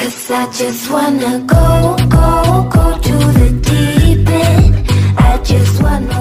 Cause I just wanna go, go, go to the deep end I just wanna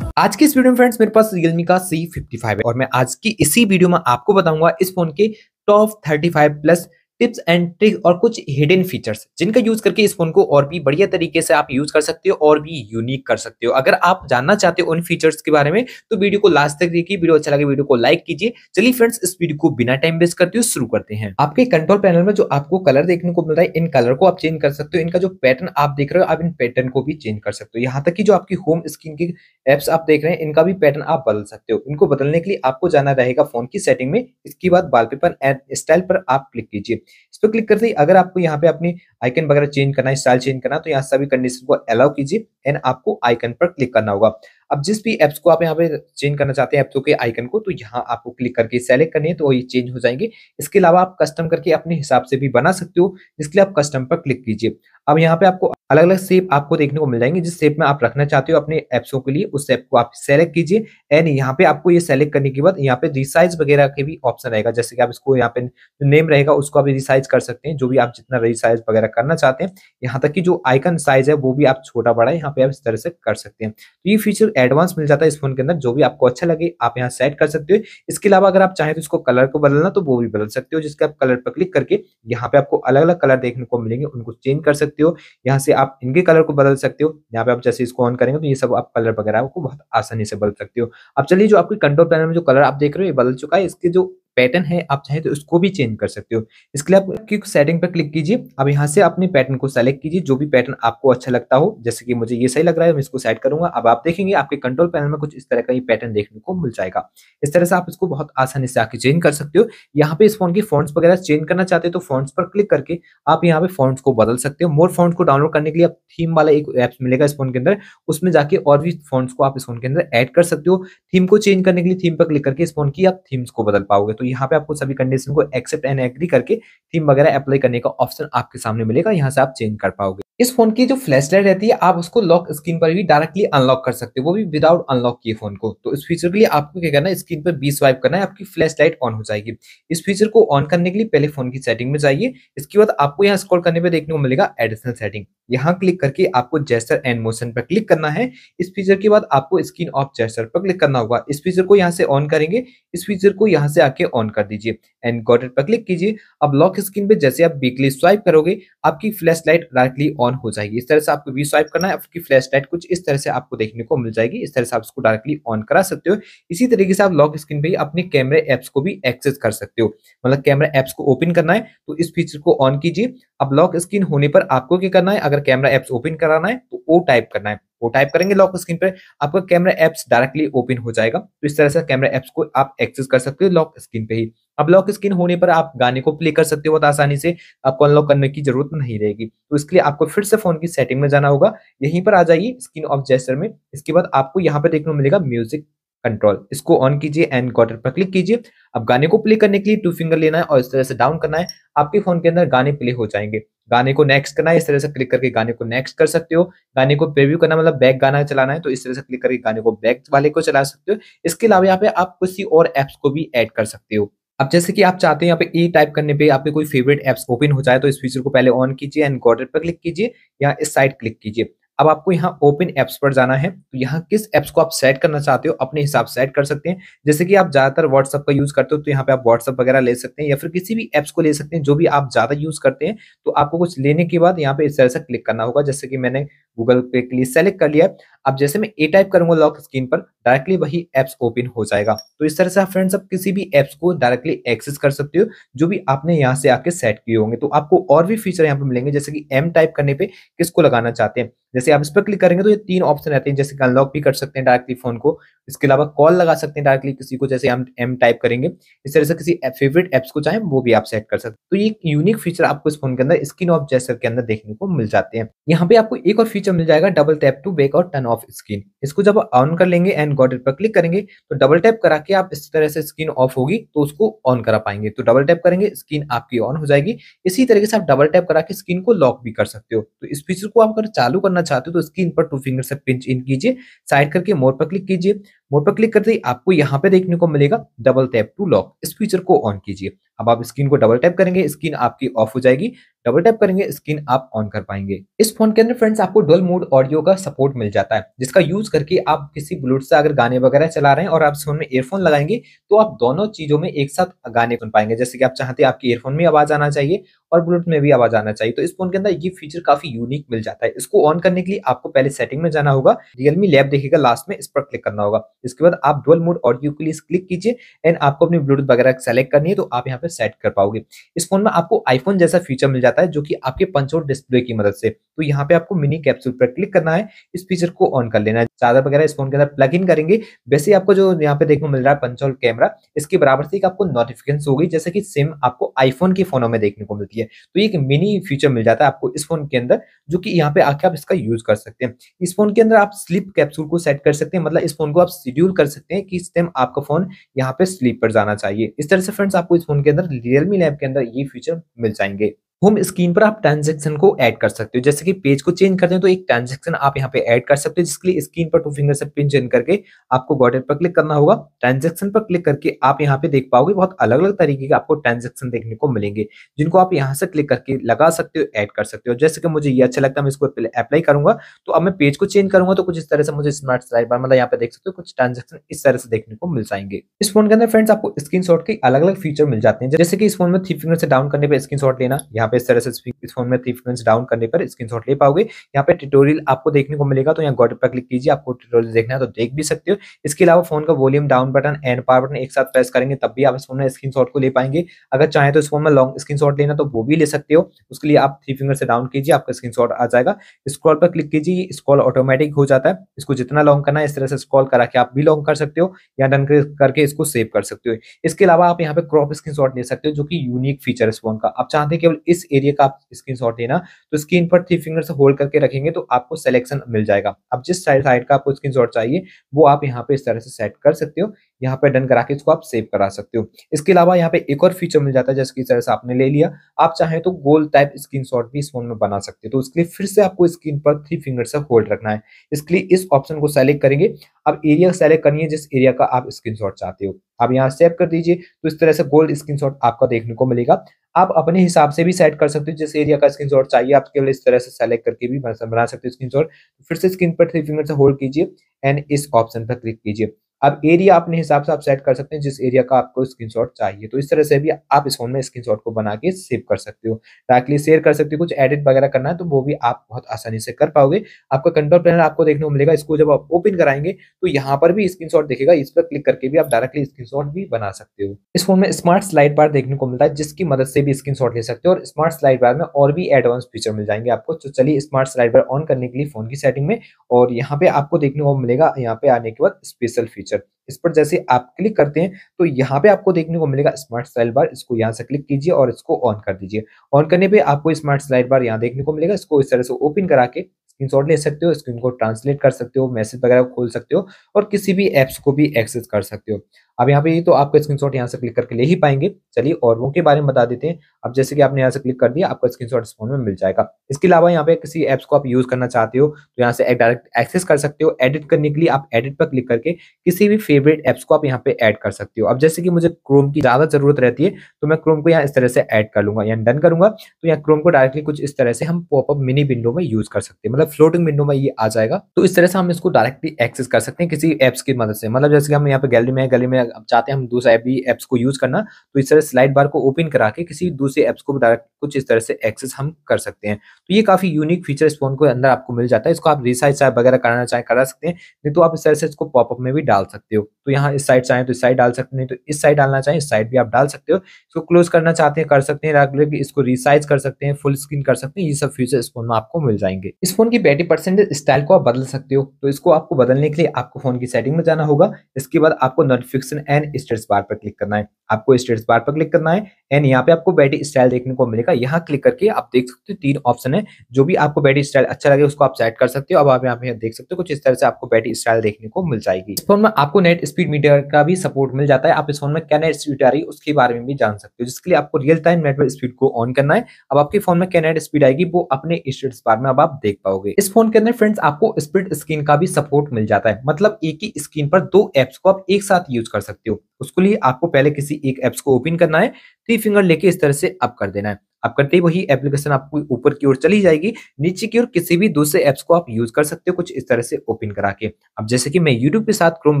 आज के इस video में friends मेरे पास Realme का C55 है और मैं आज की इसी वीडियो में आपको बताऊंगा इस फोन के top 35 plus tips and tricks और कुछ हिडन फीचर्स जिनका यूज करके इस फोन को और भी बढ़िया तरीके से आप यूज कर सकते हो और भी यूनिक कर सकते हो अगर आप जानना चाहते हो उन फीचर्स के बारे में तो वीडियो को लास्ट तक देखिए वीडियो अच्छा लगे वीडियो को लाइक कीजिए चलिए फ्रेंड्स इस वीडियो को बिना टाइम वेस्ट करते हुए शुरू करते हैं आपके कंट्रोल पैनल में जो आपको कलर देखने को मिल रहा है इन कलर को आप चेंज कर सकते हो इनका जो पैटर्न आप देख रहे हो आप इन पैटर्न को भी चेंज कर सकते हो यहाँ तक की जो आपकी होम स्क्रीन की एप्स आप देख रहे हैं इनका भी पैटर्न आप बदल सकते हो इनको बदलने के लिए आपको जाना रहेगा फोन की सेटिंग में इसके बाद वॉलपेपर एंड स्टाइल पर आप क्लिक कीजिए इस पर क्लिक करते ही अगर आपको यहाँ पे अपनी आइकन वगैरह चेंज करना है स्टाइल चेंज करना तो यहाँ सभी कंडीशन को अलाउ कीजिए एंड आपको आइकन पर क्लिक करना होगा अब जिस भी एप्स को आप यहाँ पे चेंज करना चाहते हैं एप्सों के आइकन को तो यहाँ आपको क्लिक करके सेलेक्ट करनी है तो ये चेंज हो जाएंगे इसके अलावा आप कस्टम करके अपने हिसाब से भी बना सकते हो इसके लिए आप कस्टम पर क्लिक कीजिए अब यहाँ पे आपको अलग अलग सेप आपको देखने को मिल जाएंगे जिस सेप में आप रखना चाहते हो अपने एप्सों के लिए उस सेप को आप सेलेक्ट कीजिए एंड यहाँ पे आपको ये सेलेक्ट करने के बाद यहाँ पे रिसाइज वगैरह के भी ऑप्शन रहेगा जैसे कि आप इसको यहाँ पे नेम रहेगा उसको आप रिसाइज कर सकते हैं जो भी आप जितना रिसाइज वगैरह करना चाहते हैं यहाँ तक कि जो आइकन साइज है वो भी आप छोटा बड़ा यहाँ पे आप इस तरह से कर सकते हैं तो ये फीचर एडवांस मिल जाता है इस फोन के अंदर जो भी आपको अच्छा लगे आप यहाँ सेट कर सकते हो इसके अलावा अगर आप चाहें तो इसको कलर को बदलना तो वो भी बदल सकते हो जिसके आप कलर पर क्लिक करके यहाँ पे आपको अलग अलग कलर देखने को मिलेंगे उनको चेंज कर सकते हो यहाँ से आप इनके कलर को बदल सकते हो यहाँ पे आप जैसे इसको ऑन करेंगे तो ये सब आप कलर वगैरह को बहुत आसानी से बदल सकते हो अब चलिए जो आपकी कंट्रोल पैनल में जो कलर आप देख रहे हो ये बदल चुका है इसके जो पैटर्न है आप चाहे तो उसको भी चेंज कर सकते हो इसके लिए आप क्विक सेटिंग पर क्लिक कीजिए अब यहाँ से अपने पैटर्न को सेलेक्ट कीजिए जो भी पैटर्न आपको अच्छा लगता हो जैसे कि मुझे ये सही लग रहा है मैं इसको सेट करूंगा अब आप देखेंगे आपके कंट्रोल पैनल में कुछ इस तरह का ये पैटर्न देखने को मिल जाएगा इस तरह से आप इसको बहुत आसानी से आके चेंज कर सकते हो यहाँ पे इस फोन की फॉन्ट्स वगैरह चेंज करना चाहते हो तो फॉन्ट्स पर क्लिक करके आप यहाँ पे फॉन्ट्स को बदल सकते हो मोर फॉन्ट्स को डाउनलोड करने के लिए आप थीम वाला एक ऐप्स मिलेगा इस फोन के अंदर उसमें जाके और भी फॉन्ट्स को आप इस फोन के अंदर एड कर सकते हो थीम को चेंज करने के लिए थीम पर क्लिक करके इस फोन की आप थीम्स को बदल पाओगे तो यहाँ पे आपको सभी कंडीशन को एक्सेप्ट एंड एग्री करके थीम वगैरह अप्लाई करने का ऑप्शन आपके सामने मिलेगा यहाँ से आप चेंज कर पाओगे इस फोन की जो फ्लैश लाइट रहती है आप उसको लॉक स्क्रीन पर भी डायरेक्टली अनलॉक कर सकते हो वो भी विदाउट अनलॉक किए फोन को तो इस फीचर के लिए आपको क्या करना है स्क्रीन पर बी स्वाइप करना है आपकी फ्लैश लाइट ऑन हो जाएगी इस फीचर को ऑन करने के लिए पहले फोन की सेटिंग में जाइए इसके बाद आपको यहाँ स्कॉल करने पर देखने को मिलेगा एडिशनल सेटिंग यहाँ क्लिक करके आपको जेस्टर एंड मोशन पर क्लिक करना है इस फीचर के बाद आपको स्क्रीन ऑफ जेस्टर पर क्लिक करना होगा इस फीचर को यहाँ से ऑन करेंगे इस फीचर को यहाँ से आके ऑन कर दीजिए एंड गॉट पर क्लिक कीजिए अब लॉक स्क्रीन पर जैसे आप बीकली स्वाइप करोगे आपकी flash light directly on on हो जाएगी इस तरह से आपको वी स्वाइप करना है आपकी फ्लैश लाइट कुछ इस तरह से आपको देखने को मिल जाएगी इस तरह से आप इसको डायरेक्टली ऑन करा सकते हो इसी तरीके से आप लॉक स्क्रीन पर अपने कैमरे एप्स को भी एक्सेस कर सकते हो मतलब कैमरा एप्स को ओपन करना है तो इस फीचर को ऑन कीजिए अब लॉक स्क्रीन होने पर आपको क्या करना है अगर कैमरा एप्स ओपन कराना है तो वो टाइप करना है वो टाइप करेंगे लॉक स्क्रीन पर आपका कैमरा एप्स डायरेक्टली ओपन हो जाएगा तो इस तरह से कैमरा एप्स को आप एक्सेस कर सकते हो लॉक स्क्रीन पे ही लॉक स्क्रीन होने पर आप गाने को प्ले कर सकते हो बहुत आसानी से आपको अनलॉक करने की जरूरत नहीं रहेगी तो इसके लिए आपको फिर से फोन की सेटिंग में जाना होगा यहीं पर आ जाइए स्क्रीन ऑफ जेस्टर में इसके बाद आपको यहाँ पर देखने को मिलेगा म्यूजिक कंट्रोल इसको ऑन कीजिए एंड क्वार्टर पर क्लिक कीजिए अब गाने को प्ले करने के लिए टू फिंगर लेना है और इस तरह से डाउन करना है आपके फोन के अंदर गाने प्ले हो जाएंगे गाने को नेक्स्ट करना है इस तरह से क्लिक करके गाने को नेक्स्ट कर सकते हो गाने को प्रिव्यू करना मतलब बैक गाना चलाना है तो इस तरह से क्लिक करके गाने को बैक वाले को चला सकते हो इसके अलावा यहाँ पे आप किसी और एप्स को भी ऐड कर सकते हो अब जैसे कि आप चाहते हैं यहाँ पे ई टाइप करने पे आपके कोई फेवरेट एप्स ओपन हो जाए तो इस फीचर को पहले ऑन कीजिए एंड गॉर्डर पर क्लिक कीजिए या इस साइड क्लिक कीजिए अब आपको यहाँ ओपन एप्स पर जाना है तो यहाँ किस एप्स को आप सेट करना चाहते हो अपने हिसाब सेट कर सकते हैं जैसे कि आप ज्यादातर व्हाट्सअप का यूज करते हो तो यहाँ पे आप व्हाट्सअप वगैरह ले सकते हैं या फिर किसी भी एप्स को ले सकते हैं जो भी आप ज्यादा यूज करते हैं तो आपको कुछ लेने के बाद यहाँ पे इस तरह से क्लिक करना होगा जैसे कि मैंने गूगल पे के लिए सेलेक्ट कर लिया अब जैसे मैं ए टाइप करूंगा लॉक स्क्रीन पर डायरेक्टली वही एप्स ओपन हो जाएगा तो इस तरह से आप फ्रेंड्स आप किसी भी एप्स को डायरेक्टली एक्सेस कर सकते हो जो भी आपने यहाँ से आके सेट किए होंगे तो आपको और भी फीचर यहाँ पे मिलेंगे जैसे कि एम टाइप करने पे किसको लगाना चाहते हैं जैसे आप इस पर क्लिक करेंगे तो ये तीन ऑप्शन रहते हैं जैसे कि अनलॉक भी कर सकते हैं डायरेक्टली फोन को इसके अलावा कॉल लगा सकते हैं डायरेक्टली किसी को जैसे हम एम टाइप करेंगे इस तरह से किसी फेवरेट एप्स को चाहे वो भी आप सेट कर सकते हैं तो ये यूनिक फीचर आपको इस फोन के अंदर स्क्रीन ऑफ जैसर के अंदर देखने को मिल जाते हैं यहाँ पे आपको एक और फीचर नीचे मिल जाएगा डबल टैप टू बेक और टर्न ऑफ स्क्रीन इसको जब ऑन कर लेंगे एंड गॉट पर क्लिक करेंगे तो डबल टैप करा के आप इस तरह से स्क्रीन ऑफ होगी तो उसको ऑन करा पाएंगे तो डबल टैप करेंगे स्क्रीन आपकी ऑन हो जाएगी इसी तरीके से आप डबल टैप करा के स्क्रीन को लॉक भी कर सकते हो तो इस फीचर को आप अगर चालू करना चाहते हो तो स्क्रीन पर टू फिंगर से पिंच इन कीजिए साइड करके मोर पर क्लिक कीजिए मोड पर क्लिक करते ही आपको यहाँ पे देखने को मिलेगा डबल टैप टू लॉक इस फीचर को ऑन कीजिए अब आप स्क्रीन को डबल टैप करेंगे स्क्रीन आपकी ऑफ हो जाएगी डबल टैप करेंगे स्क्रीन आप ऑन कर पाएंगे इस फोन के अंदर फ्रेंड्स आपको डुअल मोड ऑडियो का सपोर्ट मिल जाता है जिसका यूज करके आप किसी ब्लूट से अगर गाने वगैरह चला रहे हैं और आप फोन में एयरफोन लगाएंगे तो आप दोनों चीजों में एक साथ गाने सुन पाएंगे जैसे कि आप चाहते हैं आपके एयरफोन में आवाज आना चाहिए और ब्लूटूथ में भी आवाज आना चाहिए तो इस फोन के अंदर ये फीचर काफी यूनिक मिल जाता है इसको ऑन करने के लिए आपको पहले सेटिंग में जाना होगा रियलमी लैब देखेगा लास्ट में इस पर क्लिक करना होगा इसके बाद आप डुअल मोड ऑडियो के लिए क्लिक कीजिए एंड आपको अपनी ब्लूटूथ वगैरह सेलेक्ट करनी है तो आप यहाँ पे सेट कर पाओगे इस फोन में आपको आईफोन जैसा फीचर मिल जाता है जो की आपके पंचोट डिस्प्ले की मदद से तो यहाँ पे आपको मिनी कैप्सूल पर क्लिक करना है इस फीचर को ऑन कर लेना है चार्जर वगैरह इस फोन के अंदर प्लग इन करेंगे वैसे आपको जो यहाँ पे देखने को मिल रहा है पंचोल कैमरा इसके बराबर से आपको नोटिफिकेशन होगी जैसे कि सिम आपको आईफोन के फोनों में देखने को मिलती है सकती है तो एक मिनी फीचर मिल जाता है आपको इस फोन के अंदर जो कि यहाँ पे आके आप इसका यूज कर सकते हैं इस फोन के अंदर आप स्लीप कैप्सूल को सेट कर सकते हैं मतलब इस फोन को आप शेड्यूल कर सकते हैं कि इस टाइम आपका फोन यहाँ पे स्लीप पर जाना चाहिए इस तरह से फ्रेंड्स आपको इस फोन के अंदर रियलमी लैब के अंदर ये फीचर मिल जाएंगे होम स्क्रीन पर आप ट्रांजेक्शन को ऐड कर सकते हो जैसे कि पेज को चेंज करते हैं तो एक ट्रांजेक्शन आप यहाँ पे ऐड कर सकते हो जिसके लिए स्क्रीन पर टू फिंगर से पिन चेंज करके आपको गॉडेट पर क्लिक करना होगा ट्रांजेक्शन पर क्लिक करके आप यहाँ पे देख पाओगे बहुत अलग अलग तरीके के आपको ट्रांजेक्शन देखने को मिलेंगे जिनको आप यहाँ से क्लिक करके लगा सकते हो ऐड कर सकते हो जैसे कि मुझे ये अच्छा लगता है मैं इसको अप्लाई करूंगा तो अब मैं पेज को चेंज करूंगा तो कुछ इस तरह से मुझे स्मार्ट स्लाइड पर मतलब यहाँ पे देख सकते हो कुछ ट्रांजेक्शन इस तरह से देखने को मिल जाएंगे इस फोन के अंदर फ्रेंड्स आपको स्क्रीन के अलग अलग फीचर मिल जाते हैं जैसे कि इस फोन में थ्री फिंगर से डाउन करने पर स्क्रीन लेना यहाँ यहाँ पे इस तरह से इस फोन में फ्रीक्वेंसी डाउन करने पर स्क्रीन ले पाओगे यहाँ पे ट्यूटोरियल आपको देखने को मिलेगा तो यहाँ गॉड पर क्लिक कीजिए आपको ट्यूटोरियल देखना है तो देख भी सकते हो इसके अलावा फोन का volume down button and power button एक साथ प्रेस करेंगे तब भी आप इस फोन में स्क्रीन को ले पाएंगे अगर चाहे तो इस फोन में लॉन्ग स्क्रीन लेना तो वो भी ले सकते हो उसके लिए आप थ्री फिंगर से डाउन कीजिए आपका स्क्रीन आ जाएगा स्क्रॉल पर क्लिक कीजिए स्क्रॉल ऑटोमेटिक हो जाता है इसको जितना लॉन्ग करना है इस तरह से स्क्रॉल करा के आप भी लॉन्ग कर सकते हो या डन करके इसको सेव कर सकते हो इसके अलावा आप यहाँ पे क्रॉप स्क्रीन ले सकते हो जो कि यूनिक फीचर है इस फोन का आप चाहते हैं केवल इस इस एरिया का आप स्क्रीन देना तो स्क्रीन पर थ्री फिंगर से होल्ड करके रखेंगे तो आपको सिलेक्शन मिल जाएगा अब जिस साइड साइड का आपको स्क्रीन चाहिए वो आप यहाँ पे इस तरह से सेट कर सकते हो यहाँ पे डन करा के इसको आप सेव करा सकते हो इसके अलावा यहाँ पे एक और फीचर मिल जाता है जैसे कि तरह से आपने ले लिया आप चाहें तो गोल टाइप स्क्रीन भी इस फोन में बना सकते हो तो उसके लिए फिर से आपको स्क्रीन पर थ्री फिंगर से होल्ड रखना है इसके लिए इस ऑप्शन को सेलेक्ट करेंगे अब एरिया सेलेक्ट करनी है जिस एरिया का आप स्क्रीन चाहते हो आप यहाँ सेव कर दीजिए तो इस तरह से गोल्ड स्क्रीन आपका देखने को मिलेगा आप अपने हिसाब से भी सेट कर सकते हो जिस एरिया का स्क्रीन चाहिए आप केवल इस तरह से सेलेक्ट करके भी बना सकते हो स्क्रीन फिर से स्क्रीन पर थ्री फिंगर से होल्ड कीजिए एंड इस ऑप्शन पर क्लिक कीजिए अब एरिया अपने हिसाब से आप सेट कर सकते हैं जिस एरिया का आपको स्क्रीनशॉट चाहिए तो इस तरह से भी आप इस फोन में स्क्रीनशॉट को बना के सेव कर सकते हो डायरेक्टली शेयर कर सकते हो कुछ एडिट वगैरह करना है तो वो भी आप बहुत आसानी से कर पाओगे आपका कंट्रोल पैनल आपको देखने को मिलेगा इसको जब आप ओपन कराएंगे तो यहाँ पर भी स्क्रीन देखेगा इस पर क्लिक करके भी आप डायरेक्टली स्क्रीन भी बना सकते हो इस फोन में स्मार्ट स्लाइड बार देखने को मिलता है जिसकी मदद से भी स्क्रीन ले सकते हो और स्मार्ट स्लाइड बार में और भी एडवांस फीचर मिल जाएंगे आपको तो चलिए स्मार्ट स्लाइड बार ऑन करने के लिए फोन की सेटिंग में और यहाँ पे आपको देखने को मिलेगा यहाँ पे आने के बाद स्पेशल फीचर फीचर इस पर जैसे आप क्लिक करते हैं तो यहाँ पे आपको देखने को मिलेगा स्मार्ट स्लाइड बार इसको यहाँ से क्लिक कीजिए और इसको ऑन कर दीजिए ऑन करने पे आपको स्मार्ट स्लाइड बार यहाँ देखने को मिलेगा इसको इस तरह से ओपन करा के स्क्रीनशॉट ले सकते हो स्क्रीन को ट्रांसलेट कर सकते हो मैसेज वगैरह खोल सकते हो और किसी भी एप्स को भी एक्सेस कर सकते हो अब यहाँ पे तो आपका स्क्रीनशॉट यहाँ से क्लिक करके ले ही पाएंगे चलिए और वो के बारे में बता देते हैं अब जैसे कि आपने यहाँ से क्लिक कर दिया आपको स्क्रीन शॉट फोन में मिल जाएगा इसके अलावा यहाँ पे किसी एप्स को आप यूज करना चाहते हो तो यहाँ से डायरेक्ट एक्सेस कर सकते हो एडिट करने के लिए आप एडिट पर क्लिक करके किसी भी फेवरेट एप्स को आप यहाँ पे ऐड कर सकते हो अब जैसे कि मुझे क्रोम की ज्यादा जरूरत रहती है तो मैं क्रोम को यहाँ इस तरह से ऐड कर लूंगा यानी डन करूंगा तो यहाँ क्रोम को डायरेक्टली कुछ इस तरह से हम पॉपअप मिनी विंडो में यूज कर सकते हैं मतलब फ्लोटिंग विंडो में ये आ जाएगा तो इस तरह से हम इसको डायरेक्टली एक्सेस कर सकते हैं किसी एप्स की मदद से मतलब जैसे कि हम यहाँ पे गैलरी में गैलरी में चाहते हैं हम दूसरा भी एप्स को यूज करना तो इस तरह स्लाइड बार को ओपन करा के किसी दूसरे ऐप्स को डायरेक्ट कुछ इस तरह से एक्सेस हम कर सकते हैं तो ये काफी यूनिक फीचर इस फोन के अंदर आपको मिल जाता है इसको आप रिसाइज चाहे वगैरह कराना चाहे करा सकते हैं नहीं तो आप इस तरह से इसको पॉपअप में भी डाल सकते हो तो यहाँ इस साइड चाहे तो इस साइड डाल सकते हैं तो इस साइड डालना चाहे इस साइड भी आप डाल सकते हो इसको क्लोज करना चाहते हैं कर सकते हैं इसको रिसाइज कर सकते हैं फुल स्क्रीन कर सकते हैं ये सब फीचर इस फोन में आपको मिल जाएंगे इस फोन की बैटरी परसेंटेज स्टाइल को आप बदल सकते हो तो इसको आपको बदलने के लिए आपको फोन की सेटिंग में जाना होगा इसके बाद आपको नोटिफिकेशन एंड स्टेटस बार पर क्लिक करना है आपको स्टेटस बार पर क्लिक करना है एंड यहाँ पे आपको बैटरी बैटरी स्टाइल देखने को मिलेगा यहाँ क्लिक करके आप देख सकते हो तीन ऑप्शन है जो भी आपको बैटरी स्टाइल अच्छा लगे उसको आप सेट कर सकते हो अब आप यहाँ पे देख सकते हो कुछ इस तरह से आपको बैटरी स्टाइल देखने को मिल जाएगी इस फोन में आपको नेट स्पीड मीटर का भी सपोर्ट मिल जाता है आप इस फोन में क्या नेट स्पीड आ रही है उसके बारे में भी जान सकते हो जिसके लिए आपको रियल टाइम नेटवर्क स्पीड को ऑन करना है अब आपके फोन में क्या नेट स्पीड आएगी वो अपने स्टेटस बार में अब आप देख पाओगे इस फोन के अंदर फ्रेंड्स आपको स्पीड स्क्रीन का भी सपोर्ट मिल जाता है मतलब एक ही स्क्रीन पर दो एप्स को आप एक साथ यूज कर सकते हो उसके लिए आपको पहले किसी एक एप्स को ओपन करना है थ्री फिंगर लेके इस तरह से अप कर देना है आप करते ही वही एप्लीकेशन आपको ऊपर की ओर चली जाएगी नीचे की ओर किसी भी दूसरे ऐप्स को आप यूज कर सकते हो कुछ इस तरह से ओपन करा के अब जैसे कि मैं यूट्यूब के साथ क्रोम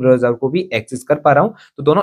ब्राउजर को भी एक्सेस कर पा रहा हूँ तो दोनों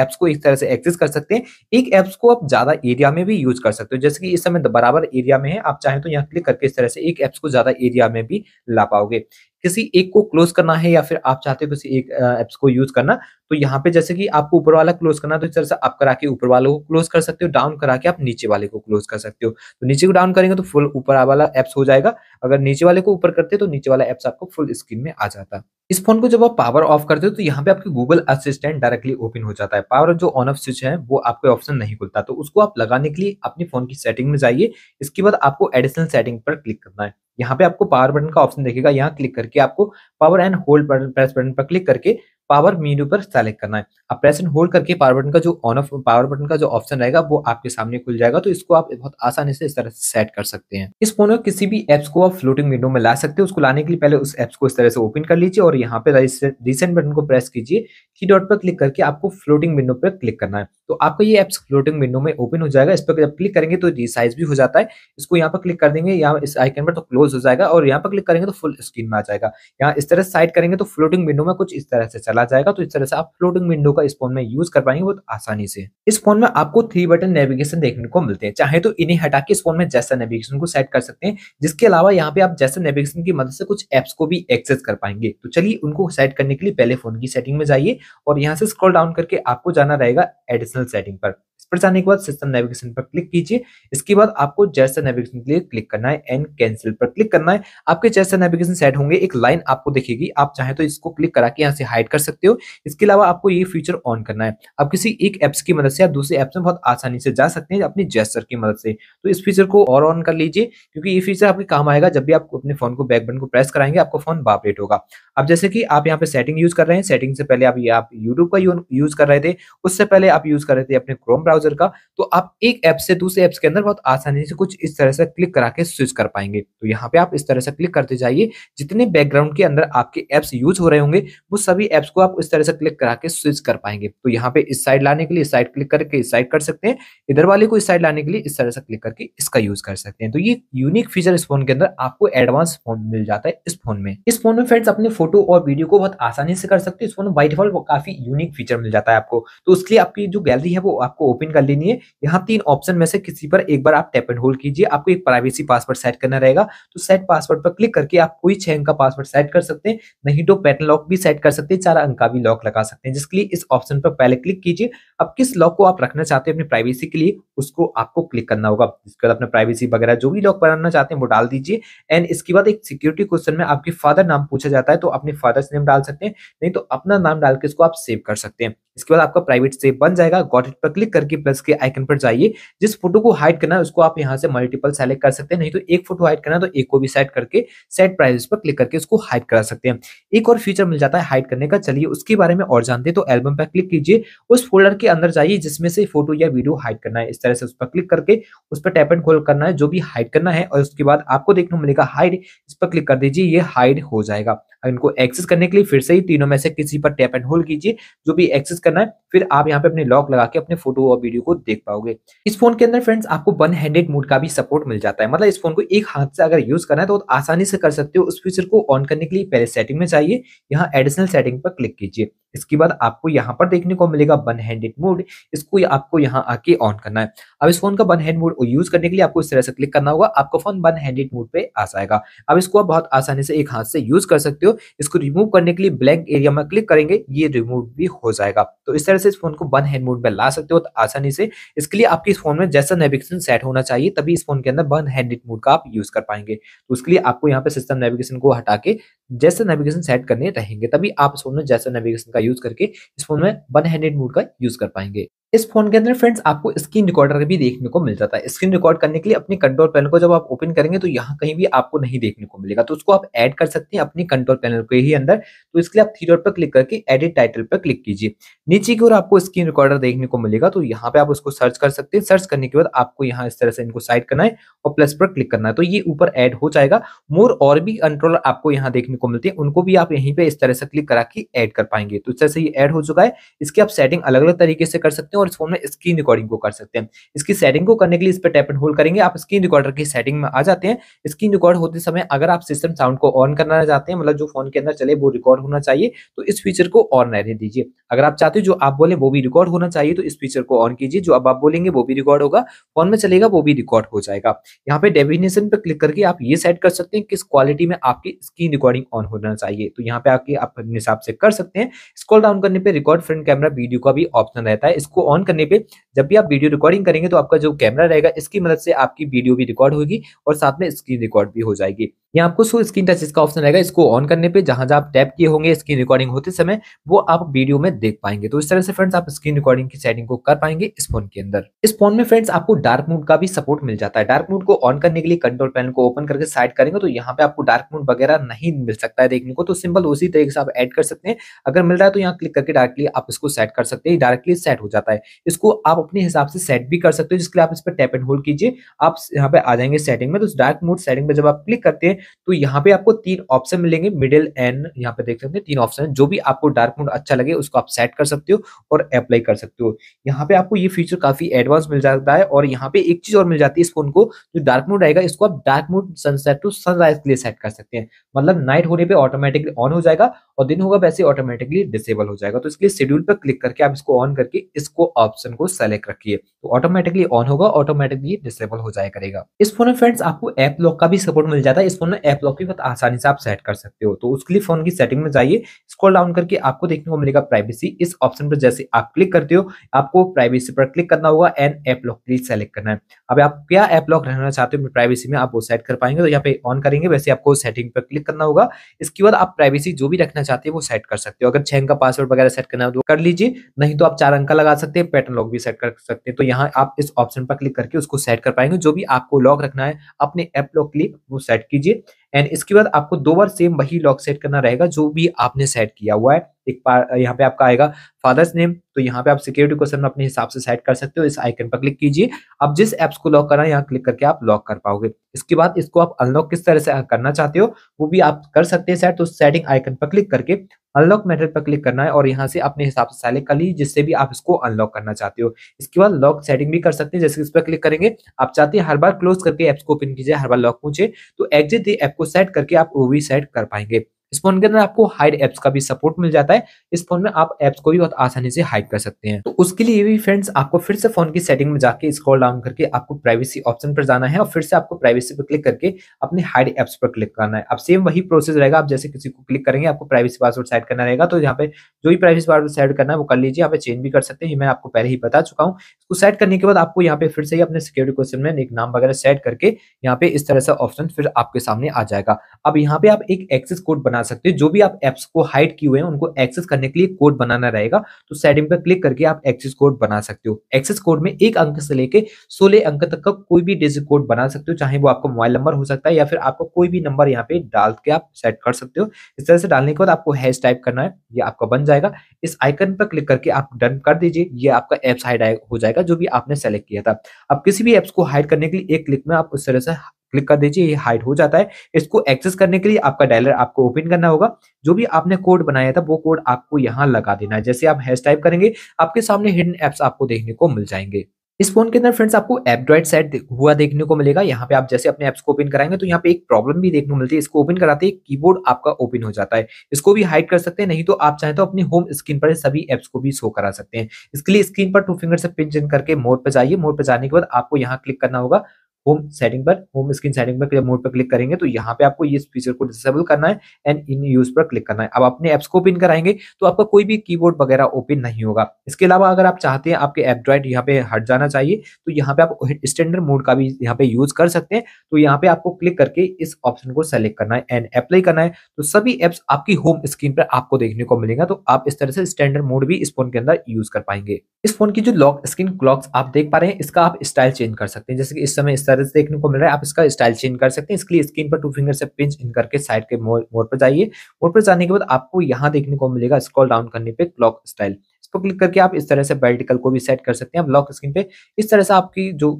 ऐप्स को इस तरह से एक्सेस कर सकते हैं एक ऐप्स को आप ज्यादा एरिया में भी यूज कर सकते हो जैसे कि इस समय बराबर एरिया में है आप चाहें तो यहाँ क्लिक करके इस तरह से एक ऐप्स को ज्यादा एरिया में भी ला पाओगे किसी एक को क्लोज करना है या फिर आप चाहते हो किसी एक एप्स को यूज करना तो यहाँ पे जैसे कि आपको ऊपर वाला क्लोज करना तो इस तरह से आप करा के ऊपर वाले को क्लोज कर सकते हो डाउन करा के आप नीचे वाले को क्लोज कर सकते हो तो नीचे को डाउन करेंगे तो फुल ऊपर वाला एप्स हो जाएगा अगर नीचे वाले को ऊपर करते तो नीचे वाला एप्स आपको फुल स्क्रीन में आ जाता है इस फोन को जब आप पावर ऑफ करते हो तो यहाँ पे आपके गूगल असिस्टेंट डायरेक्टली ओपन हो जाता है पावर जो ऑन ऑफ स्विच है वो आपके ऑप्शन नहीं खुलता तो उसको आप लगाने के लिए अपने फोन की सेटिंग में जाइए इसके बाद आपको एडिशनल सेटिंग पर क्लिक करना है यहाँ पे आपको पावर बटन का ऑप्शन देखेगा यहाँ क्लिक करके आपको power and hold button press button पर क्लिक करके पावर मीनू पर सेलेक्ट करना है आप प्रेस एंड होल्ड करके पावर बटन का जो ऑन ऑफ पावर बटन का जो ऑप्शन रहेगा वो आपके सामने खुल जाएगा तो इसको आप बहुत आसानी से इस तरह से सेट कर सकते हैं इस फोन में किसी भी एप्स को आप फ्लोटिंग विंडो में ला सकते हैं उसको लाने के लिए पहले उस एप्स को इस तरह से ओपन कर लीजिए और यहाँ पे रिसेंट बटन को प्रेस कीजिए की डॉट पर क्लिक करके आपको फ्लोटिंग विंडो पर क्लिक करना है तो आपका ये एप्स फ्लोटिंग विंडो में ओपन हो जाएगा इस पर जब क्लिक करेंगे तो रिसाइज भी हो जाता है इसको यहाँ पर क्लिक कर देंगे यहाँ इस आइकन पर तो क्लोज हो जाएगा और यहाँ पर क्लिक करेंगे तो फुल स्क्रीन में आ जाएगा यहाँ इस तरह साइड करेंगे तो फ्लोटिंग विंडो में कुछ इस तरह से चला जाएगा तो इस तरह से आप फ्लोटिंग विंडो का इस फोन में यूज कर पाएंगे बहुत आसानी से इस फोन में आपको थ्री बटन नेविगेशन देखने को मिलते हैं चाहे तो इन्हें हटा के इस फोन में जैसा नेविगेशन को सेट कर सकते हैं जिसके अलावा यहाँ पे आप जैसा नेविगेशन की मदद से कुछ एप्स को भी एक्सेस कर पाएंगे तो चलिए उनको सेट करने के लिए पहले फोन की सेटिंग में जाइए और यहाँ से स्क्रॉल डाउन करके आपको जाना रहेगा एडिशनल सेटिंग पर इस पर जाने के बाद सिस्टम नेविगेशन पर क्लिक कीजिए इसके बाद आपको जैसा नेविगेशन के लिए क्लिक करना है एंड कैंसिल पर क्लिक करना है आपके जैसा नेविगेशन सेट होंगे एक लाइन आपको दिखेगी आप चाहे तो इसको क्लिक करा के यहाँ से हाइड कर सकते हो इसके अलावा आपको ये फीचर ऑन करना है आप किसी एक एप्स की मदद से या दूसरे एप्स में बहुत आसानी से जा सकते हैं अपनी जेस्टर की मदद से तो इस फीचर को और ऑन कर लीजिए क्योंकि ये फीचर आपके काम आएगा जब भी आप अपने फोन को बैक बटन को प्रेस कराएंगे आपका फोन वापरेट होगा अब जैसे कि आप यहाँ पे सेटिंग यूज कर रहे हैं सेटिंग से पहले आप आप यूट्यूब का यूज कर रहे थे उससे पहले आप यूज कर रहे थे अपने क्रोम ब्राउजर का तो आप एक ऐप से दूसरे ऐप्स के अंदर बहुत आसानी से कुछ इस तरह से क्लिक करा के स्विच कर पाएंगे तो यहाँ पे आप इस तरह से क्लिक करते जाइए जितने बैकग्राउंड के अंदर आपके ऐप्स यूज हो रहे होंगे वो सभी ऐप्स को आप इस तरह से क्लिक करा के स्विच कर पाएंगे तो यहाँ पे इस साइड लाने के लिए साइड क्लिक करके इस साइड कर सकते हैं इधर वाले को इस साइड लाने के लिए इस तरह से क्लिक करके इसका यूज कर सकते हैं तो ये यूनिक फीचर इस फोन के अंदर आपको एडवांस फोन मिल जाता है इस फोन में इस फोन में फ्रेंड्स अपने फोटो और वीडियो को बहुत आसानी से कर सकते हैं इस फोन में बाई डिफॉल्ट काफी यूनिक फीचर मिल जाता है आपको तो उसके लिए आपकी जो गैलरी है वो आपको ओपन कर लेनी है यहाँ तीन ऑप्शन में से किसी पर एक बार आप टैप एंड होल्ड कीजिए आपको एक प्राइवेसी पासवर्ड सेट करना रहेगा तो सेट पासवर्ड पर क्लिक करके आप कोई छह अंक का पासवर्ड सेट कर सकते हैं नहीं तो पैटर्न लॉक भी सेट कर सकते हैं चार अंक का भी लॉक लगा सकते हैं जिसके लिए इस ऑप्शन पर पहले क्लिक कीजिए अब किस लॉक को आप रखना चाहते हैं अपनी प्राइवेसी के लिए उसको आपको क्लिक करना होगा जिसके बाद अपना प्राइवेसी वगैरह जो भी लॉक बनाना चाहते हैं वो डाल दीजिए एंड इसके बाद एक सिक्योरिटी क्वेश्चन में आपके फादर नाम पूछा जाता है तो अपने फादर्स नेम डाल सकते हैं नहीं तो अपना नाम डाल के इसको आप सेव कर सकते हैं इसके बाद आपका प्राइवेट सेव बन जाएगा गॉट इट पर क्लिक करके करके प्लस के आइकन पर जाइए जिस फोटो को हाइड करना है उसको आप यहाँ से मल्टीपल सेलेक्ट कर सकते हैं नहीं तो एक फोटो हाइड करना है तो एक को भी सेट करके सेट प्राइस पर क्लिक करके उसको हाइड करा सकते हैं एक और फीचर मिल जाता है हाइड करने का चलिए उसके बारे में और जानते हैं तो एल्बम पर क्लिक कीजिए उस फोल्डर के अंदर जाइए जिसमें से फोटो या वीडियो हाइड करना है इस तरह से उस पर क्लिक करके उस पर टैप एंड खोल करना है जो भी हाइड करना है और उसके बाद आपको देखने को मिलेगा हाइड इस पर क्लिक कर दीजिए ये हाइड हो जाएगा इनको एक्सेस करने के लिए फिर से ही तीनों में से किसी पर टैप एंड होल्ड कीजिए जो भी एक्सेस करना है फिर आप यहाँ पे अपने लॉक लगा के अपने फोटो और वीडियो को देख पाओगे इस फोन के अंदर फ्रेंड्स आपको वन हैंडेड मोड का भी सपोर्ट मिल जाता है मतलब इस फोन को एक हाथ से अगर यूज करना है तो आसानी से कर सकते हो उस फीचर को ऑन करने के लिए पहले सेटिंग में चाहिए यहाँ एडिशनल सेटिंग पर क्लिक कीजिए इसके बाद आपको यहाँ पर देखने को मिलेगा वन हैंडेड मोड इसको आपको यहाँ आके ऑन करना है अब इस फोन का वन हैंड मोड यूज करने के लिए आपको इस तरह से क्लिक करना होगा आपका फोन वन हैंडेड मोड पे आ जाएगा अब इसको आप बहुत आसानी से एक हाथ से यूज कर सकते हो इसको रिमूव करने के लिए ब्लैंक एरिया में क्लिक करेंगे ये रिमूव भी हो जाएगा तो इस तरह से इस फोन को वन हैंड मोड में ला सकते हो तो आसानी से इसके लिए आपके इस फोन में जैसा नेविगेशन सेट होना चाहिए तभी इस फोन के अंदर वन हैंडेड मोड का आप यूज कर पाएंगे तो उसके लिए आपको यहाँ पे सिस्टम नेविगेशन को हटा के जैसे नेविगेशन सेट करने रहेंगे तभी आप इस फोन में जैसे नेविगेशन का यूज करके इस फोन में वन हैंडेड मोड का यूज कर पाएंगे इस फोन के अंदर फ्रेंड्स आपको स्क्रीन रिकॉर्डर भी देखने को मिल जाता है स्क्रीन रिकॉर्ड करने के लिए अपने कंट्रोल पैनल को जब आप ओपन करेंगे तो यहाँ कहीं भी आपको नहीं देखने को मिलेगा तो उसको आप ऐड कर सकते हैं अपने कंट्रोल पैनल के ही अंदर तो इसके लिए आप थ्री डॉट पर क्लिक करके एडिट टाइटल पर क्लिक कीजिए नीचे की ओर आपको स्क्रीन रिकॉर्डर देखने को मिलेगा तो यहाँ पे आप उसको सर्च कर सकते हैं सर्च करने के बाद आपको यहाँ इस तरह से इनको साइड करना है और प्लस पर क्लिक करना है तो ये ऊपर एड हो जाएगा मोर और भी कंट्रोलर आपको यहाँ देखने को मिलते हैं उनको भी आप यहीं पे इस तरह से क्लिक करा के एड कर पाएंगे तो इस तरह से ये एड हो चुका है इसकी आप सेटिंग अलग अलग तरीके से कर सकते हैं और इस फोन में स्क्रीन रिकॉर्डिंग को कर सकते हैं इसकी सेटिंग को करने के लिए इस पर टैप एंड होल्ड करेंगे आप स्क्रीन रिकॉर्डर की सेटिंग में आ जाते हैं स्क्रीन रिकॉर्ड होते समय अगर आप सिस्टम साउंड को ऑन करना चाहते हैं मतलब जो फोन के अंदर चले वो रिकॉर्ड होना चाहिए तो इस फीचर को ऑन रहने दीजिए अगर आप चाहते हो जो आप बोले वो भी रिकॉर्ड होना चाहिए तो इस फीचर को ऑन कीजिए जो अब आप बोलेंगे वो भी रिकॉर्ड होगा फोन में चलेगा वो भी रिकॉर्ड हो जाएगा यहाँ पे डेफिनेशन पर क्लिक करके आप ये सेट कर सकते हैं किस क्वालिटी में आपकी स्क्रीन रिकॉर्डिंग ऑन होना चाहिए तो यहाँ पे आके आप अपने हिसाब से कर सकते हैं स्क्रॉल डाउन करने पर रिकॉर्ड फ्रंट कैमरा वीडियो का भी ऑप्शन रहता है इसको ऑन करने पे जब भी आप वीडियो रिकॉर्डिंग करेंगे तो आपका जो कैमरा रहेगा इसकी मदद से आपकी वीडियो भी रिकॉर्ड होगी और साथ में स्क्रीन रिकॉर्ड भी हो जाएगी यहाँ आपको सो स्क्रीन टच इसका ऑप्शन रहेगा इसको ऑन करने पे जहां जहां आप टैप किए होंगे स्क्रीन रिकॉर्डिंग होते समय वो आप वीडियो में देख पाएंगे तो इस तरह से फ्रेंड्स आप स्क्रीन रिकॉर्डिंग की सेटिंग को कर पाएंगे इस फोन के अंदर इस फोन में फ्रेंड्स आपको डार्क मोड का भी सपोर्ट मिल जाता है डार्क मोड को ऑन करने के लिए कंट्रोल पैनल को ओपन करके साइड करेंगे तो यहाँ पे आपको डार्क मोड वगैरह नहीं मिल सकता है देखने को तो सिंपल उसी तरीके से आप एड कर सकते हैं अगर मिल रहा है तो यहाँ क्लिक करके डायरेक्टली आप इसको सेट कर सकते हैं डायरेक्टली सेट हो जाता है इसको आप अपने हिसाब से सेट भी कर सकते हो जिसके लिए आप इस पर टैप एंड होल्ड कीजिए आप यहाँ पे आ जाएंगे सेटिंग में तो डार्क मोड सेटिंग में जब आप क्लिक करते हैं तो यहाँ पे आपको तीन ऑप्शन मिलेंगे मिडिल एंड यहाँ पे देख सकते हैं तीन ऑप्शन जो भी आपको डार्क मोड अच्छा लगे उसको आप सेट कर सकते हो और अप्लाई कर सकते हो यहाँ पे आपको ये फीचर काफी एडवांस मिल जाता है और यहाँ पे एक चीज और मिल जाती है इस फोन को जो डार्क मोड आएगा इसको आप dark mode sunset to sunrise के लिए सेट कर सकते हैं मतलब नाइट होने पर ऑटोमेटिकली ऑन हो जाएगा और दिन होगा वैसे ऑटोमेटिकली डिसेबल हो जाएगा तो इसलिए शेड्यूल पर क्लिक करके आप इसको ऑन करके इसको आपको ऑप्शन को सेलेक्ट रखिए तो ऑटोमेटिकली ऑन होगा ऑटोमेटिकली डिसेबल हो जाए करेगा इस फोन में फ्रेंड्स आपको एप लॉक का भी सपोर्ट मिल जाता है इस फोन में एप लॉक भी बहुत आसानी से आप सेट कर सकते हो तो उसके लिए फोन की सेटिंग में जाइए स्क्रॉल डाउन करके आपको देखने को मिलेगा प्राइवेसी इस ऑप्शन पर जैसे आप क्लिक करते हो आपको प्राइवेसी पर क्लिक करना होगा and app lock please select करना है अब आप क्या एप लॉक रहना चाहते हो प्राइवेसी में आप वो सेट कर पाएंगे तो यहाँ पे ऑन करेंगे वैसे आपको सेटिंग पर क्लिक करना होगा इसके बाद आप प्राइवेसी जो भी रखना चाहते हो वो सेट कर सकते हो अगर छह का पासवर्ड वगैरह सेट करना हो तो कर लीजिए नहीं तो आप चार अंक लगा सकते सकते हैं पैटर्न लॉक भी सेट कर सकते हैं तो यहाँ आप इस ऑप्शन पर क्लिक करके उसको सेट कर पाएंगे जो भी आपको लॉक रखना है अपने एप लॉक के लिए वो सेट कीजिए एंड इसके बाद आपको दो बार सेम वही लॉक सेट करना रहेगा जो भी आपने सेट किया हुआ है एक बार यहाँ पे आपका आएगा फादर्स नेम तो यहाँ पे आप सिक्योरिटी क्वेश्चन अपने हिसाब से सेट कर सकते हो इस आइकन पर क्लिक कीजिए अब जिस एप्स को लॉक करना है यहाँ क्लिक करके आप लॉक कर पाओगे इसके बाद इसको आप अनलॉक किस तरह से करना चाहते हो वो भी आप कर सकते हैं सेट तो सेटिंग आइकन पर क्लिक करके अनलॉक मेथड पर क्लिक करना है और यहाँ से अपने हिसाब से सेलेक्ट कर लीजिए जिससे भी आप इसको अनलॉक करना चाहते हो इसके बाद लॉक सेटिंग भी कर सकते हैं जैसे इस पर क्लिक करेंगे आप चाहते हैं हर बार क्लोज करके एप्स को ओपन कीजिए हर बार लॉक पूछे तो एग्जिट दी एप को सेट करके आप वो भी सेट कर पाएंगे इस फोन के अंदर आपको हाइड एप्स का भी सपोर्ट मिल जाता है इस फोन में आप एप्स को भी बहुत आसानी से हाइड कर सकते हैं तो उसके लिए भी फ्रेंड्स आपको फिर से फोन की सेटिंग में जाके स्क्रॉल डाउन करके आपको प्राइवेसी ऑप्शन पर जाना है और फिर से आपको प्राइवेसी पर क्लिक करके अपने हाइड एप्स पर क्लिक करना है अब सेम वही प्रोसेस रहेगा आप जैसे किसी को क्लिक करेंगे आपको प्राइवेसी पासवर्ड सेट करना रहेगा तो यहाँ पे जो भी प्राइवेसी पासवर्ड सेट करना है वो कर लीजिए यहाँ पे चेंज भी कर सकते हैं मैं आपको पहले ही बता चुका हूँ इसको सेट करने के बाद आपको यहाँ पे फिर से अपने सिक्योरिटी क्वेश्चन में एक नाम वगैरह सेट करके यहाँ पे इस तरह से ऑप्शन फिर आपके सामने आ जाएगा अब यहाँ पे आप एक एक्सेस कोड बना सकते हो जो भी आप एप्स को हाइड किए हुए हैं उनको एक्सेस करने के लिए कोड बनाना रहेगा तो सेटिंग पर क्लिक करके आप एक्सेस कोड बना सकते हो एक्सेस कोड में एक अंक से लेकर सोलह अंक तक का कोई भी डिजिट कोड बना सकते हो चाहे वो आपका मोबाइल नंबर हो सकता है या फिर आपका कोई भी नंबर यहाँ पे डाल के आप सेट कर सकते हो इस तरह से डालने के बाद आपको हैश टाइप करना है ये आपका बन जाएगा इस आइकन पर क्लिक करके आप डन कर दीजिए ये आपका एप्स हाइड हो जाएगा जो भी आपने सेलेक्ट किया था अब किसी भी एप्स को हाइड करने के लिए एक क्लिक में आप उस तरह से क्लिक कर दीजिए ये हाइड हो जाता है इसको एक्सेस करने के लिए आपका डायलर आपको ओपन करना होगा जो भी आपने कोड बनाया था वो कोड आपको यहाँ लगा देना है जैसे आप हैश टाइप करेंगे आपके सामने हिडन एप्स आपको देखने को मिल जाएंगे इस फोन के अंदर फ्रेंड्स आपको एपड्रॉइड सेट हुआ देखने को मिलेगा यहाँ पे आप जैसे अपने एप्स को ओपन कराएंगे तो यहाँ पे एक प्रॉब्लम भी देखने को मिलती है इसको ओपन कराते ही कीबोर्ड आपका ओपन हो जाता है इसको भी हाइड कर सकते हैं नहीं तो आप चाहे तो अपने होम स्क्रीन पर सभी एप्स को भी शो करा सकते हैं इसके लिए स्क्रीन पर टू फिंगर से पिन इन करके मोड पर जाइए मोड पर जाने के बाद आपको यहाँ क्लिक करना होगा होम सेटिंग पर होम स्क्रीन सेटिंग पर मोड पर क्लिक करेंगे तो यहाँ पे आपको इस फीचर को डिसेबल करना है एंड इन यूज पर क्लिक करना है अब अपने एप्स को ओपन कराएंगे तो आपका कोई भी कीबोर्ड वगैरह ओपन नहीं होगा इसके अलावा अगर आप चाहते हैं आपके एपड्रॉइड यहाँ पे हट जाना चाहिए तो यहाँ पे आप स्टैंडर्ड मोड का भी यहाँ पे यूज कर सकते हैं तो यहाँ पे आपको क्लिक करके इस ऑप्शन को सेलेक्ट करना है एंड अप्लाई करना है तो सभी एप्स आपकी होम स्क्रीन पर आपको देखने को मिलेगा तो आप इस तरह से स्टैंडर्ड मोड भी इस फोन के अंदर यूज कर पाएंगे इस फोन की जो लॉक स्क्रीन क्लॉक्स आप देख पा रहे हैं इसका आप स्टाइल चेंज कर सकते हैं जैसे कि इस समय इस तरह से देखने को मिल रहा है आप इसका स्टाइल चेंज कर सकते हैं इसके लिए स्क्रीन पर टू फिंगर से पिंच इन करके साइड के मोड मोड पर जाइए मोड पर जाने के बाद आपको यहाँ देखने को मिलेगा स्क्रॉल डाउन करने पे क्लॉक स्टाइल इसको क्लिक करके आप इस तरह से बेल्टिकल को भी सेट कर सकते हैं ब्लॉक स्क्रीन पे इस तरह से आपकी जो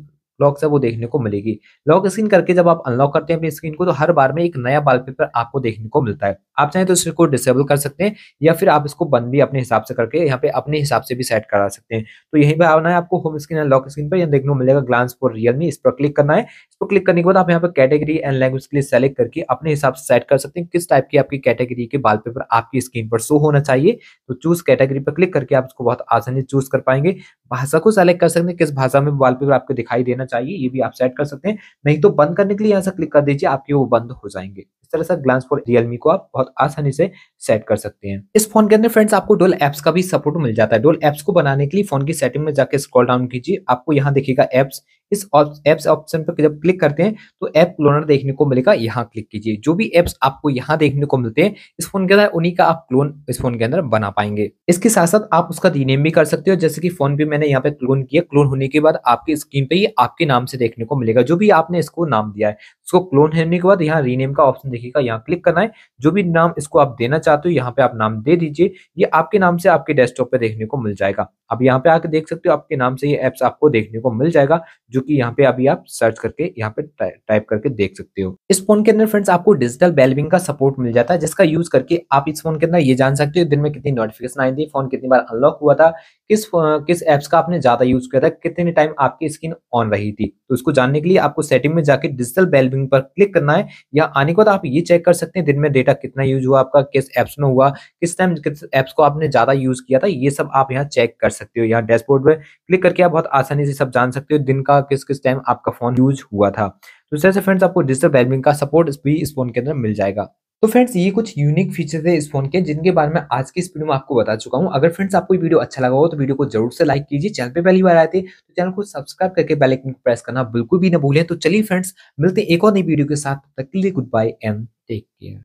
लॉक से वो देखने को मिलेगी लॉक स्क्रीन करके जब आप अनलॉक करते हैं अपनी स्क्रीन को तो हर बार में एक नया वॉलपेपर आपको देखने को मिलता है आप चाहें तो इसको डिसेबल कर सकते हैं या फिर आप इसको बंद भी अपने हिसाब से करके यहाँ पे अपने हिसाब से भी सेट करा सकते हैं तो यही पर आना है आपको होम स्क्रीन या लॉक स्क्रीन पर यह देखने को मिलेगा ग्लांस फॉर रियलमी इस पर क्लिक करना है तो क्लिक करने के बाद आप यहाँ पर कैटेगरी एंड लैंग्वेज के लिए सेलेक्ट करके अपने हिसाब से सेट कर सकते हैं किस टाइप की आपकी कैटेगरी के बाल पेपर आपकी स्क्रीन पर शो होना चाहिए तो चूज कैटेगरी पर क्लिक करके आप उसको बहुत आसानी से चूज कर पाएंगे भाषा को सेलेक्ट कर सकते हैं किस भाषा में बाल पेपर आपको दिखाई देना चाहिए ये भी आप सेट कर सकते हैं नहीं तो बंद करने के लिए यहाँ से क्लिक कर दीजिए आपके वो बंद हो जाएंगे तरह से ग्लांस फॉर रियलमी को आप बहुत आसानी से सेट कर सकते हैं इस फोन के अंदर फ्रेंड्स आपको डोल एप्स का भी सपोर्ट मिल जाता है डोल एप्स को बनाने के लिए फोन की सेटिंग में जाकर स्क्रॉल डाउन कीजिए आपको यहाँ देखिएगा एप्स इस एप्स ऑप्शन पर जब क्लिक करते हैं तो ऐप क्लोनर देखने को मिलेगा यहाँ क्लिक कीजिए जो भी एप्स आपको यहाँ देखने को मिलते हैं इस फोन के अंदर उन्हीं का आप क्लोन इस फोन के अंदर बना पाएंगे इसके साथ साथ आप उसका रीनेम भी कर सकते हो जैसे कि फोन भी मैंने यहाँ पे क्लोन किया क्लोन होने के बाद आपके स्क्रीन पे ही आपके नाम से देखने को मिलेगा जो भी आपने इसको नाम दिया है उसको क्लोन होने के बाद यहाँ रीनेम का ऑप्शन देखिएगा यहाँ क्लिक करना है जो भी नाम इसको आप देना चाहते हो यहाँ पे आप नाम दे दीजिए ये आपके नाम से आपके डेस्कटॉप पे देखने को मिल जाएगा आप यहाँ पे आके देख सकते हो आपके नाम से ये एप्स आपको देखने को मिल जाएगा जो कि यहाँ पे अभी आप सर्च करके यहाँ पे टाइप करके देख सकते हो इस फोन के अंदर फ्रेंड्स आपको डिजिटल बेलविंग का सपोर्ट मिल जाता है जिसका यूज करके आप इस फोन के अंदर ये जान सकते हो दिन में कितनी नोटिफिकेशन आई थी फोन कितनी बार अनलॉक हुआ था किस किस एप्स का आपने ज्यादा यूज किया था कितने टाइम आपकी स्क्रीन ऑन रही थी तो उसको जानने के लिए आपको सेटिंग में जाकर डिजिटल बेलविंग पर क्लिक करना है या आने के बाद आप ये चेक कर सकते हैं दिन में डेटा कितना यूज हुआ आपका किस एप्स में हुआ किस टाइम किस एप्स को आपने ज्यादा यूज किया था ये सब आप यहाँ चेक कर सकते हो यहाँ डैशबोर्ड में क्लिक करके आप बहुत आसानी से सब जान सकते हो दिन का किस किस टाइम आपका फोन यूज हुआ था तो इससे फ्रेंड्स आपको डिजिटल वेलबिंग का सपोर्ट भी इस फोन के अंदर मिल जाएगा तो फ्रेंड्स ये कुछ यूनिक फीचर थे इस फोन के जिनके बारे में आज की इस वीडियो में आपको बता चुका हूँ अगर फ्रेंड्स आपको ये वीडियो अच्छा लगा हो तो वीडियो को जरूर से लाइक कीजिए चैनल पे पहली बार आए थे तो चैनल को सब्सक्राइब करके बेल आइकन प्रेस करना बिल्कुल भी ना भूलें तो चलिए फ्रेंड्स मिलते हैं एक और नई वीडियो के साथ तक के लिए goodbye and take care